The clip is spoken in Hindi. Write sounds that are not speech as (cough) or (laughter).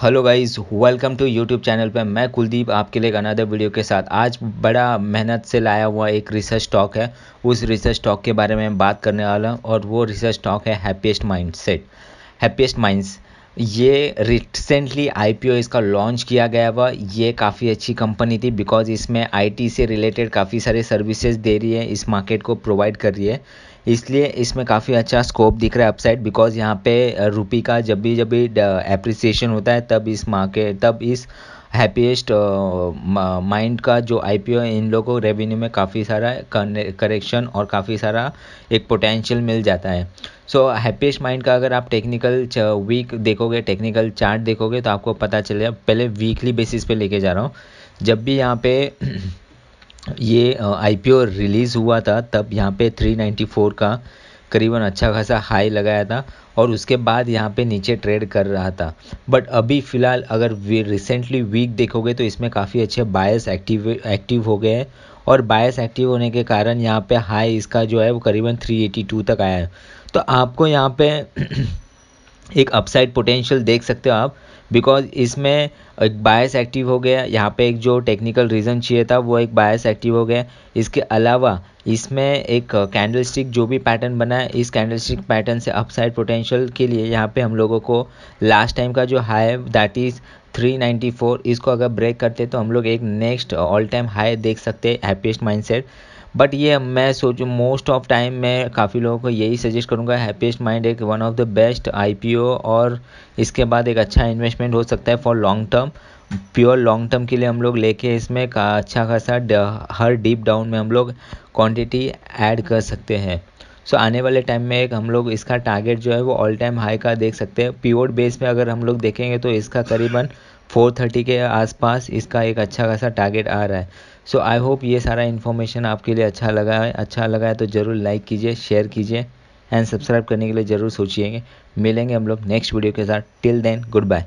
hello guys welcome to YouTube channel पे मैं कुलदीप आपके लिए अनदर वीडियो के साथ आज बड़ा मेहनत से लाया हुआ एक रिसर्च टॉक है उस रिसर्च टॉक के बारे में बात करने वाला हूँ और वो रिसर्च टॉक है माइंड सेट हैप्पीस्ट माइंड्स ये रिसेंटली आई इसका लॉन्च किया गया हुआ ये काफ़ी अच्छी कंपनी थी बिकॉज इसमें आई से रिलेटेड काफ़ी सारे सर्विसेज दे रही है इस मार्केट को प्रोवाइड कर रही है इसलिए इसमें काफ़ी अच्छा स्कोप दिख रहा है अपसाइड बिकॉज यहाँ पे रुपी का जब भी जब भी एप्रिसिएशन होता है तब इस मार्केट तब इस हैप्पीएस्ट माइंड का जो आई पी ओ इन लोगों को रेवेन्यू में काफ़ी सारा करेक्शन और काफ़ी सारा एक पोटेंशियल मिल जाता है सो हैप्पीस्ट माइंड का अगर आप टेक्निकल वीक देखोगे टेक्निकल चार्ट देखोगे तो आपको पता चलेगा पहले वीकली बेसिस पे लेके जा रहा हूँ जब भी यहाँ पे (clears throat) ये आई पी ओ रिलीज़ हुआ था तब यहाँ पे 394 का करीबन अच्छा खासा हाई लगाया था और उसके बाद यहाँ पे नीचे ट्रेड कर रहा था बट अभी फ़िलहाल अगर वी रिसेंटली वीक देखोगे तो इसमें काफ़ी अच्छे बायस एक्टिव एक्टिव हो गए हैं और बायस एक्टिव होने के कारण यहाँ पे हाई इसका जो है वो करीबन 382 तक आया है तो आपको यहाँ पे (clears throat) एक अपसाइड पोटेंशियल देख सकते हो आप बिकॉज इसमें एक बायस एक्टिव हो गया यहाँ पे एक जो टेक्निकल रीज़न चाहिए था वो एक बायस एक्टिव हो गया इसके अलावा इसमें एक कैंडल स्टिक जो भी पैटर्न बना है इस कैंडल स्टिक पैटर्न से अपसाइड पोटेंशियल के लिए यहाँ पे हम लोगों को लास्ट टाइम का जो हाई दैट इज़ 394 इसको अगर ब्रेक करते तो हम लोग एक नेक्स्ट ऑल टाइम हाई देख सकते हैप्पीस्ट माइंड बट ये मैं सोचूँ मोस्ट ऑफ टाइम मैं काफ़ी लोगों को यही सजेस्ट करूँगा हैप्पीस्ट माइंड एक one of the best IPO और इसके बाद एक अच्छा इन्वेस्टमेंट हो सकता है for long term pure long term के लिए हम लोग लेके इसमें का अच्छा खासा हर डीप डाउन में हम लोग क्वांटिटी ऐड कर सकते हैं सो so, आने वाले टाइम में एक हम लोग इसका टारगेट जो है वो ऑल टाइम हाई का देख सकते हैं प्योर बेस में अगर हम लोग देखेंगे तो इसका करीबन 430 के आसपास इसका एक अच्छा खासा टारगेट आ रहा है सो आई होप ये सारा इन्फॉर्मेशन आपके लिए अच्छा लगा है अच्छा लगा है तो ज़रूर लाइक कीजिए शेयर कीजिए एंड सब्सक्राइब करने के लिए ज़रूर सोचिएगा मिलेंगे हम लोग नेक्स्ट वीडियो के साथ टिल देन गुड बाय